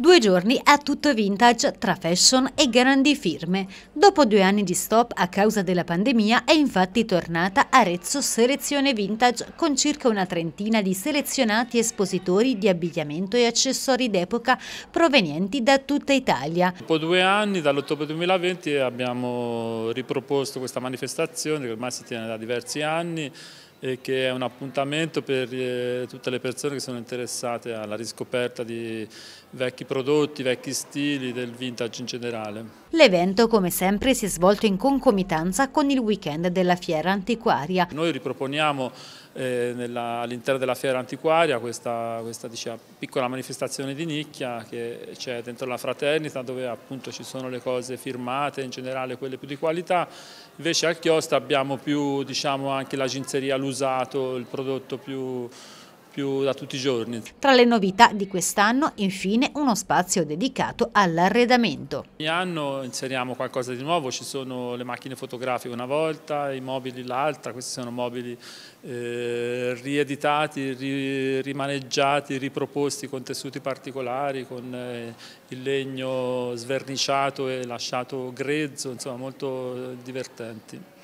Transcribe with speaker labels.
Speaker 1: Due giorni a tutto vintage tra fashion e grandi firme. Dopo due anni di stop a causa della pandemia è infatti tornata Arezzo Selezione Vintage con circa una trentina di selezionati espositori di abbigliamento e accessori d'epoca provenienti da tutta Italia.
Speaker 2: Dopo due anni, dall'ottobre 2020, abbiamo riproposto questa manifestazione che ormai si tiene da diversi anni e che è un appuntamento per eh, tutte le persone che sono interessate alla riscoperta di vecchi prodotti, vecchi stili, del vintage in generale.
Speaker 1: L'evento come sempre si è svolto in concomitanza con il weekend della fiera antiquaria.
Speaker 2: Noi riproponiamo eh, all'interno della fiera antiquaria questa, questa diciamo, piccola manifestazione di nicchia che c'è dentro la fraternita dove appunto ci sono le cose firmate, in generale quelle più di qualità, invece al chiostro abbiamo più diciamo, anche la ginzeria luce usato, il prodotto più, più da tutti i giorni.
Speaker 1: Tra le novità di quest'anno, infine, uno spazio dedicato all'arredamento.
Speaker 2: Ogni anno inseriamo qualcosa di nuovo, ci sono le macchine fotografiche una volta, i mobili l'altra, questi sono mobili eh, rieditati, ri, rimaneggiati, riproposti con tessuti particolari, con eh, il legno sverniciato e lasciato grezzo, insomma molto divertenti.